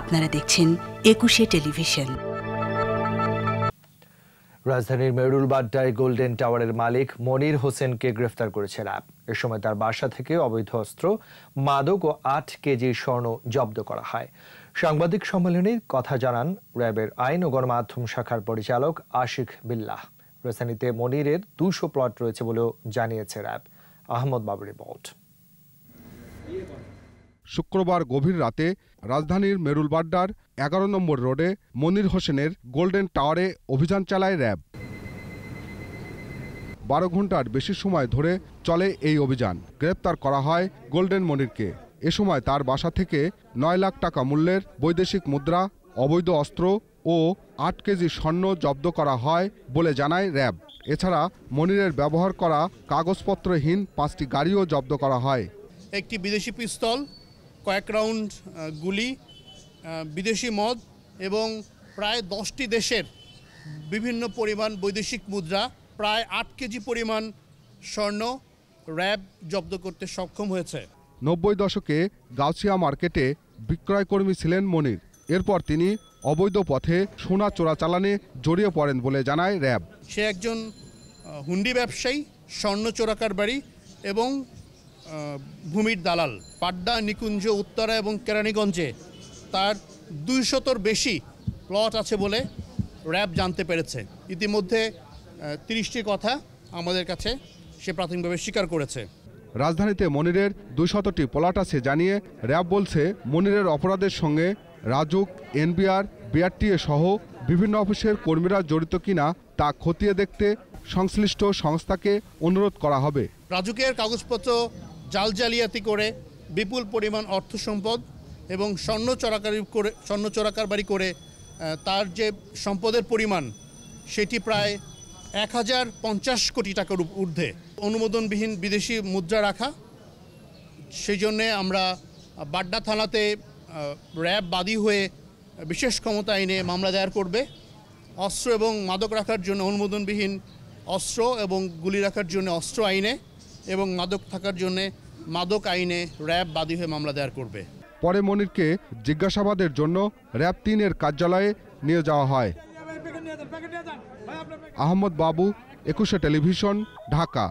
আপনারা দেখছেন একুশে টেলিভিশন রাজধানীর মেরুল বাড্ডায় গোল্ডেন টাওয়ারের মালিক মনির হোসেনকে গ্রেফতার করেছে র্যাব এ সময় তার বাসা থেকে অবৈধ অস্ত্র মাদক ও আট কেজি স্বর্ণ জব্দ করা হয় সাংবাদিক সম্মেলনে কথা জানান র্যাবের আইন ও গণমাধ্যম শাখার পরিচালক আশিক বিল্লাহ রাজধানীতে মনিরের দুশো প্লট রয়েছে বলেও জানিয়েছে র্যাব আহমদ বাবরি রিপোর্ট শুক্রবার গভীর রাতে রাজধানীর মেরুলবাড্ডার এগারো নম্বর রোডে মনির হোসেনের গোল্ডেন টাওয়ারে অভিযান চালায় র্যাব বারো ঘন্টার বেশি সময় ধরে চলে এই অভিযান গ্রেপ্তার করা হয় গোল্ডেন মনিরকে এ সময় তার বাসা থেকে নয় লাখ টাকা মূল্যের বৈদেশিক মুদ্রা অবৈধ অস্ত্র ও আট কেজি স্বর্ণ জব্দ করা হয় বলে জানায় র্যাব এছাড়া মনিরের ব্যবহার করা কাগজপত্রহীন পাঁচটি গাড়িও জব্দ করা হয় একটি বিদেশি পিস্তল কয়েক রাউন্ড গুলি বিদেশি মদ এবং প্রায় দশটি দেশের বিভিন্ন পরিমাণ বৈদেশিক মুদ্রা প্রায় আট কেজি পরিমাণ স্বর্ণ র্যাব জব্দ করতে সক্ষম হয়েছে নব্বই দশকে গাউসিয়া মার্কেটে বিক্রয়কর্মী ছিলেন মনির এরপর তিনি অবৈধ পথে সোনা চোরাচালানে জড়িয়ে পড়েন বলে জানায় র্যাব সে একজন হুন্ডি ব্যবসায়ী স্বর্ণ চোরাকার বাড়ি এবং ভূমির দালাল পাড্ডা নিকুঞ্জ উত্তরা এবং কেরানীগঞ্জে তার দুইশতর বেশি প্লট আছে বলে র্যাব জানতে পেরেছে ইতিমধ্যে তিরিশটি কথা আমাদের কাছে সে প্রাথমিকভাবে স্বীকার করেছে রাজধানীতে মনিরের দুইশতটি প্লট আছে জানিয়ে র্যাব বলছে মনিরের অপরাধের সঙ্গে রাজুক এনবিআর বিআরটিএ সহ বিভিন্ন অফিসের কর্মীরা জড়িত কিনা তা খতিয়ে দেখতে সংশ্লিষ্ট সংস্থাকে অনুরোধ করা হবে রাজুকের কাগজপত্র জাল জালিয়াতি করে বিপুল পরিমাণ অর্থ সম্পদ এবং স্বর্ণ চোরাকারি করে স্বর্ণ চোরাকারবারি করে তার যে সম্পদের পরিমাণ সেটি প্রায় এক হাজার পঞ্চাশ কোটি টাকার ঊর্ধ্বে অনুমোদনবিহীন বিদেশি মুদ্রা রাখা সেই জন্যে আমরা বাড্ডা থানাতে র্যাব বাদী হয়ে বিশেষ ক্ষমতা আইনে মামলা দায়ের করবে অস্ত্র এবং মাদক রাখার জন্য অনুমোদনবিহীন অস্ত্র এবং গুলি রাখার জন্য অস্ত্র আইনে এবং মাদক থাকার জন্যে মাদক আইনে র্যাব বাদী হয়ে মামলা দায়ের করবে পরে মনিরকে জিজ্ঞাসাবাদের জন্য র্যাব তিনের কার্যালয়ে নিয়ে যাওয়া হয় আহমদ বাবু একুশে টেলিভিশন ঢাকা